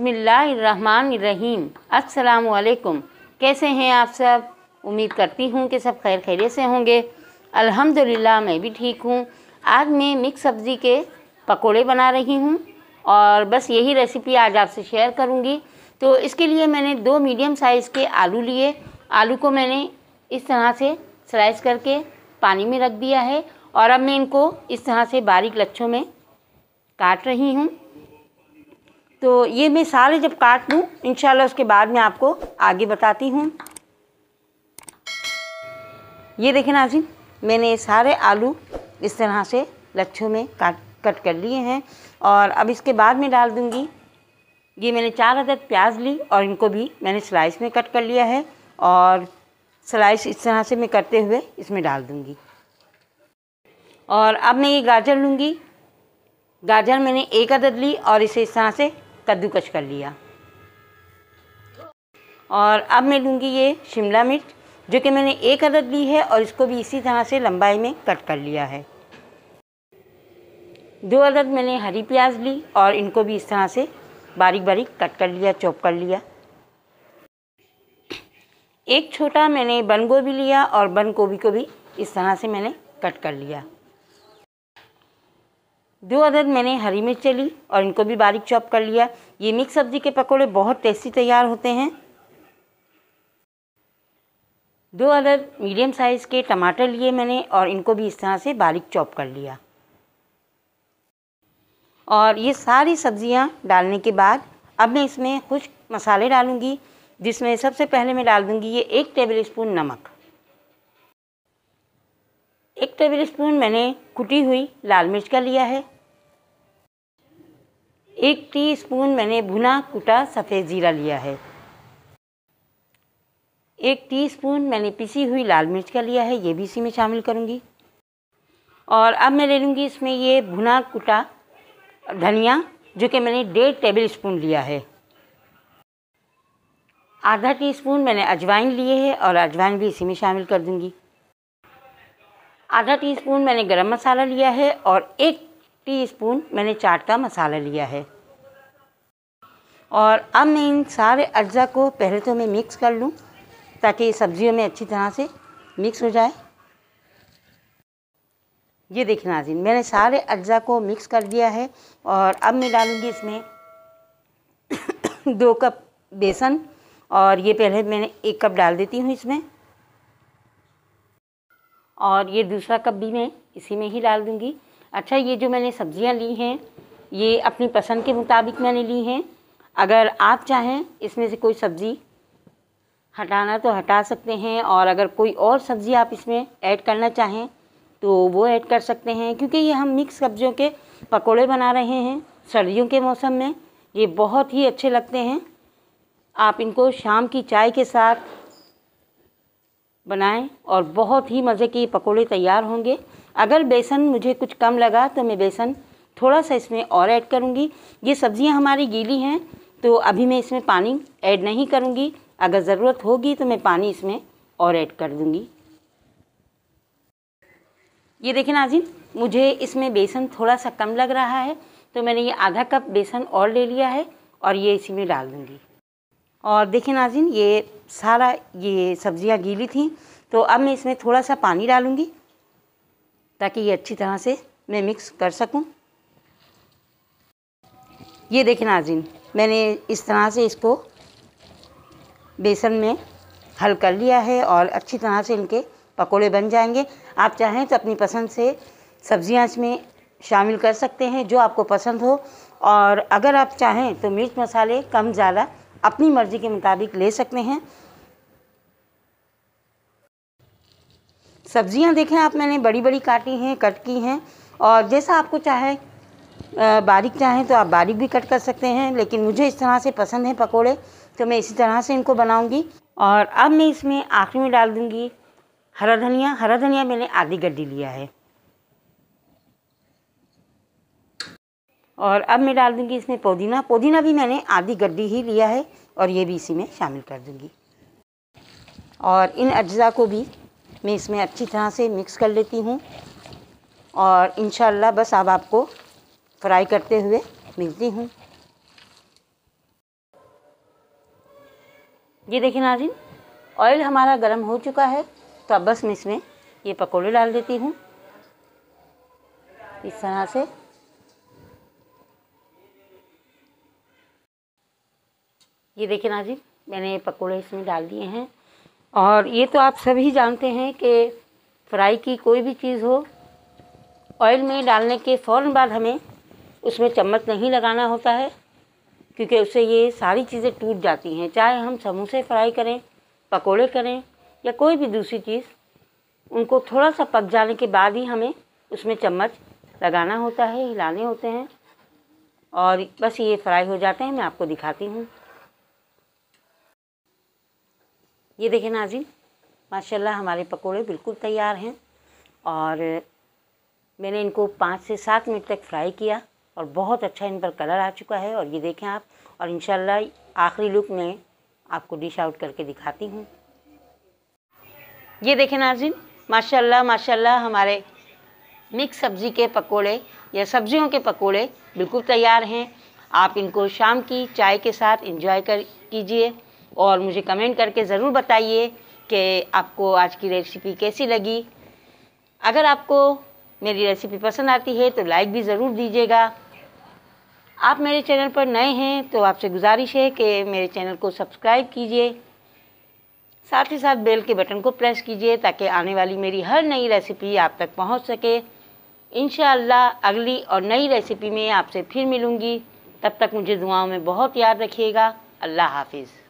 बिसमीम् अल्लाम कैसे हैं आप सब उम्मीद करती हूँ कि सब खैर खैरे से होंगे अल्हम्दुलिल्लाह मैं भी ठीक हूँ आज मैं मिक्स सब्ज़ी के पकोड़े बना रही हूँ और बस यही रेसिपी आज आपसे शेयर करूँगी तो इसके लिए मैंने दो मीडियम साइज़ के आलू लिए आलू को मैंने इस तरह से स्लाइस करके पानी में रख दिया है और अब मैं इनको इस तरह से बारीक लच्छों में काट रही हूँ तो ये मैं सारे जब काट लूँ इन उसके बाद मैं आपको आगे बताती हूँ ये देखें नाजिन मैंने सारे आलू इस तरह से लच्छों में काट कट कर लिए हैं और अब इसके बाद में डाल दूँगी ये मैंने चार अदद प्याज ली और इनको भी मैंने स्लाइस में कट कर लिया है और स्लाइस इस तरह से मैं करते हुए इसमें डाल दूँगी और अब मैं ये गाजर लूँगी गाजर मैंने एक अदद ली और इसे इस तरह से कद्दूकश कर लिया और अब मैं लूँगी ये शिमला मिर्च जो कि मैंने एक अदद ली है और इसको भी इसी तरह से लंबाई में कट कर लिया है दो अदद मैंने हरी प्याज ली और इनको भी इस तरह से बारीक बारीक कट कर लिया चॉप कर लिया एक छोटा मैंने बंद गोभी लिया और बंद गोभी को भी इस तरह से मैंने कट कर लिया दो अदद मैंने हरी मिर्च ली और इनको भी बारीक चॉप कर लिया ये मिक्स सब्ज़ी के पकोड़े बहुत टेस्टी तैयार होते हैं दो अदद मीडियम साइज़ के टमाटर लिए मैंने और इनको भी इस तरह से बारीक चॉप कर लिया और ये सारी सब्ज़ियाँ डालने के बाद अब मैं इसमें खुश मसाले डालूँगी जिसमें सबसे पहले मैं डाल दूँगी ये एक टेबल स्पून नमक एक टेबल स्पून मैंने कुटी हुई लाल मिर्च का लिया है एक टीस्पून मैंने भुना कुटा सफ़ेद ज़ीरा लिया है एक टीस्पून मैंने पिसी हुई लाल मिर्च का लिया है ये भी इसी में शामिल करूँगी और अब मैं ले लूँगी इसमें ये भुना कुटा धनिया जो कि मैंने डेढ़ टेबल स्पून लिया है आधा टीस्पून मैंने अजवाइन लिए है और अजवाइन भी इसी में शामिल कर दूँगी आधा टीस्पून मैंने गरम मसाला लिया है और एक टीस्पून मैंने चाट का मसाला लिया है और अब मैं इन सारे अज्जा को पहले तो मैं मिक्स कर लूँ ताकि सब्जियों में अच्छी तरह से मिक्स हो जाए ये देखिए नाजिन मैंने सारे अज्जा को मिक्स कर दिया है और अब मैं डालूँगी इसमें दो कप बेसन और ये पहले मैंने एक कप डाल देती हूँ इसमें और ये दूसरा कप भी मैं इसी में ही डाल दूँगी अच्छा ये जो मैंने सब्ज़ियाँ ली हैं ये अपनी पसंद के मुताबिक मैंने ली हैं अगर आप चाहें इसमें से कोई सब्ज़ी हटाना तो हटा सकते हैं और अगर कोई और सब्ज़ी आप इसमें ऐड करना चाहें तो वो ऐड कर सकते हैं क्योंकि ये हम मिक्स सब्जियों के पकोड़े बना रहे हैं सर्दियों के मौसम में ये बहुत ही अच्छे लगते हैं आप इनको शाम की चाय के साथ बनाएं और बहुत ही मज़े के ये पकोड़े तैयार होंगे अगर बेसन मुझे कुछ कम लगा तो मैं बेसन थोड़ा सा इसमें और ऐड करूँगी ये सब्ज़ियाँ हमारी गीली हैं तो अभी मैं इसमें पानी ऐड नहीं करूँगी अगर ज़रूरत होगी तो मैं पानी इसमें और ऐड कर दूँगी ये देखें नाजिन मुझे इसमें बेसन थोड़ा सा कम लग रहा है तो मैंने ये आधा कप बेसन और ले लिया है और ये इसी में डाल दूँगी और देखें नाजिन ये सारा ये सब्ज़ियाँ गीली थी तो अब मैं इसमें थोड़ा सा पानी डालूँगी ताकि ये अच्छी तरह से मैं मिक्स कर सकूं ये देखें नाजिन मैंने इस तरह से इसको बेसन में हल कर लिया है और अच्छी तरह से इनके पकोड़े बन जाएंगे आप चाहें तो अपनी पसंद से सब्जियां इसमें शामिल कर सकते हैं जो आपको पसंद हो और अगर आप चाहें तो मिर्च मसाले कम ज़्यादा अपनी मर्ज़ी के मुताबिक ले सकते हैं सब्जियां देखें आप मैंने बड़ी बड़ी काटी हैं कट की हैं और जैसा आपको चाहे बारीक चाहें तो आप बारीक भी कट कर सकते हैं लेकिन मुझे इस तरह से पसंद हैं पकोड़े तो मैं इसी तरह से इनको बनाऊंगी और अब मैं इसमें आखिरी में डाल दूंगी हरा धनिया हरा धनिया मैंने आधी गड्ढी लिया है और अब मैं डाल दूंगी इसमें पुदीना पुदीना भी मैंने आधी गड्ढी ही लिया है और ये भी इसी में शामिल कर दूंगी और इन अज्जा को भी मैं इसमें अच्छी तरह से मिक्स कर लेती हूँ और इन बस अब आपको फ्राई करते हुए मिलती हूँ ये देखिए नाजिन ऑयल हमारा गर्म हो चुका है तो अब बस मैं इसमें ये पकौड़े डाल देती हूँ इस तरह से ये देखिए नाजिन मैंने ये पकौड़े इसमें डाल दिए हैं और ये तो आप सभी जानते हैं कि फ्राई की कोई भी चीज़ हो ऑयल में डालने के फ़ौर बाद हमें उसमें चम्मच नहीं लगाना होता है क्योंकि उससे ये सारी चीज़ें टूट जाती हैं चाहे हम समोसे फ्राई करें पकोड़े करें या कोई भी दूसरी चीज़ उनको थोड़ा सा पक जाने के बाद ही हमें उसमें चम्मच लगाना होता है हिलाने होते हैं और बस ये फ्राई हो जाते हैं मैं आपको दिखाती हूँ ये देखें नाजिन माशाल्लाह हमारे पकोड़े बिल्कुल तैयार हैं और मैंने इनको पाँच से सात मिनट तक फ्राई किया और बहुत अच्छा इन पर कलर आ चुका है और ये देखें आप और इन आखिरी लुक में आपको डिश आउट करके दिखाती हूँ ये देखें नाजिन माशाल्लाह माशाल्लाह हमारे मिक्स सब्ज़ी के पकोड़े या सब्ज़ियों के पकोड़े बिल्कुल तैयार हैं आप इनको शाम की चाय के साथ इंजॉय कर कीजिए और मुझे कमेंट करके ज़रूर बताइए कि आपको आज की रेसिपी कैसी लगी अगर आपको मेरी रेसिपी पसंद आती है तो लाइक भी ज़रूर दीजिएगा आप मेरे चैनल पर नए हैं तो आपसे गुजारिश है कि मेरे चैनल को सब्सक्राइब कीजिए साथ ही साथ बेल के बटन को प्रेस कीजिए ताकि आने वाली मेरी हर नई रेसिपी आप तक पहुंच सके इन अगली और नई रेसिपी में आपसे फिर मिलूँगी तब तक मुझे दुआओं में बहुत याद रखिएगा अल्लाह हाफिज़